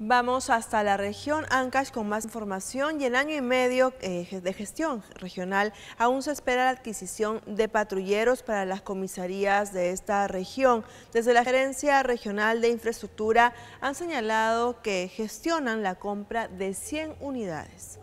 Vamos hasta la región Ancash con más información y en año y medio eh, de gestión regional aún se espera la adquisición de patrulleros para las comisarías de esta región. Desde la Gerencia Regional de Infraestructura han señalado que gestionan la compra de 100 unidades.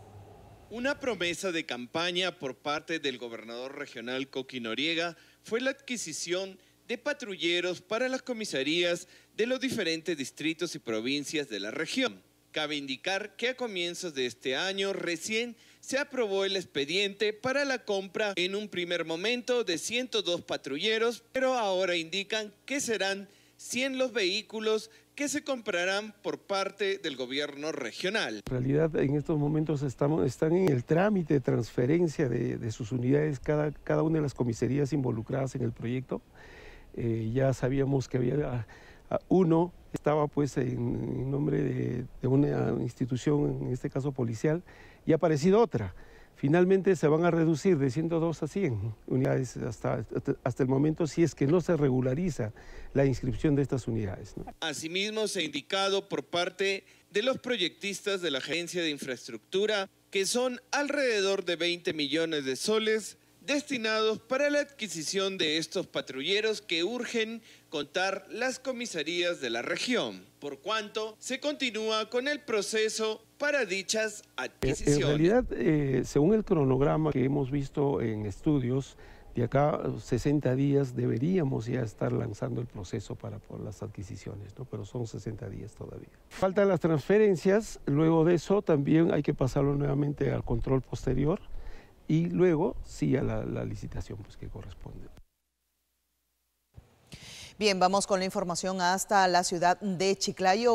Una promesa de campaña por parte del gobernador regional Coqui Noriega fue la adquisición de patrulleros para las comisarías de los diferentes distritos y provincias de la región. Cabe indicar que a comienzos de este año recién se aprobó el expediente para la compra en un primer momento de 102 patrulleros, pero ahora indican que serán 100 los vehículos que se comprarán por parte del gobierno regional. En realidad en estos momentos estamos, están en el trámite de transferencia de, sus unidades cada, cada una de las comisarías involucradas en el proyecto. Eh, ya sabíamos que había ah, ah, uno, estaba pues en, nombre de, una institución, en este caso policial, y ha aparecido otra finalmente se van a reducir de 102 a 100 unidades hasta, hasta el momento si es que no se regulariza la inscripción de estas unidades. Asimismo, se ha indicado por parte de los proyectistas de la Agencia de Infraestructura que son alrededor de 20 millones de soles destinados para la adquisición de estos patrulleros que urgen contar las comisarías de la región, por cuanto se continúa con el proceso para dichas adquisiciones. En realidad, eh, según el cronograma que hemos visto en estudios, de acá 60 días deberíamos ya estar lanzando el proceso para por las adquisiciones, ¿no? pero son 60 días todavía. Faltan las transferencias, luego de eso también hay que pasarlo nuevamente al control posterior y luego sí a la, la licitación pues, que corresponde. Bien, vamos con la información hasta la ciudad de Chiclayo.